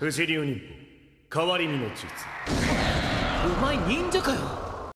不死流忍法変わり身の術お前忍者かよ